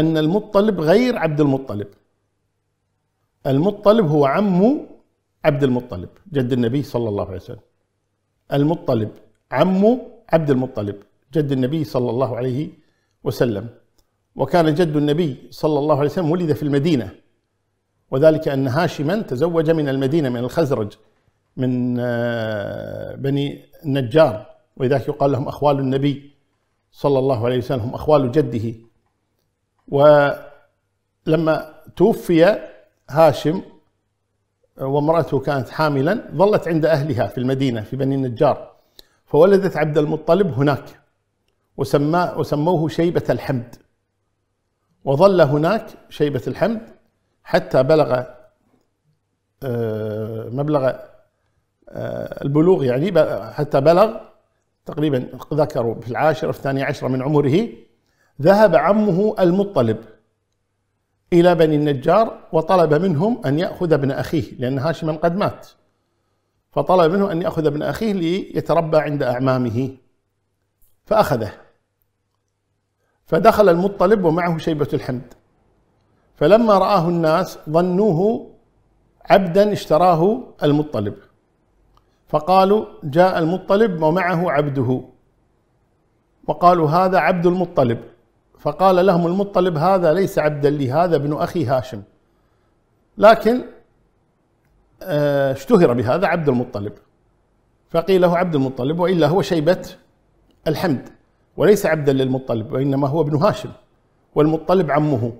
أن المطلب غير عبد المطلب المطلب هو عم عبد المطلب جد النبي صلى الله عليه وسلم المطلب عم عبد المطلب جد النبي صلى الله عليه وسلم وكان جد النبي صلى الله عليه وسلم ولد في المدينة وذلك أن هاشما تزوج من المدينة من الخزرج من آه، بني النجار ولذلك يقال لهم أخوال النبي صلى الله عليه وسلم هم أخوال جده ولما توفي هاشم وامرأته كانت حاملا ظلت عند أهلها في المدينة في بني النجار فولدت عبد المطلب هناك وسمى وسموه شيبة الحمد وظل هناك شيبة الحمد حتى بلغ آه، مبلغ آه، البلوغ يعني حتى بلغ تقريبا ذكروا في العاشرة في الثانية عشرة من عمره ذهب عمه المطلب إلى بني النجار وطلب منهم أن يأخذ ابن أخيه لأن هاشما قد مات فطلب منه أن يأخذ ابن أخيه ليتربى عند أعمامه فأخذه فدخل المطلب ومعه شيبة الحمد فلما رآه الناس ظنوه عبدا اشتراه المطلب فقالوا جاء المطلب ومعه عبده وقالوا هذا عبد المطلب فقال لهم المطلب هذا ليس عبدا لي هذا ابن أخي هاشم لكن آه، اشتهر بهذا عبد المطلب فقيل له عبد المطلب وإلا هو شيبة الحمد وليس عبدا للمطلب وإنما هو ابن هاشم والمطلب عمه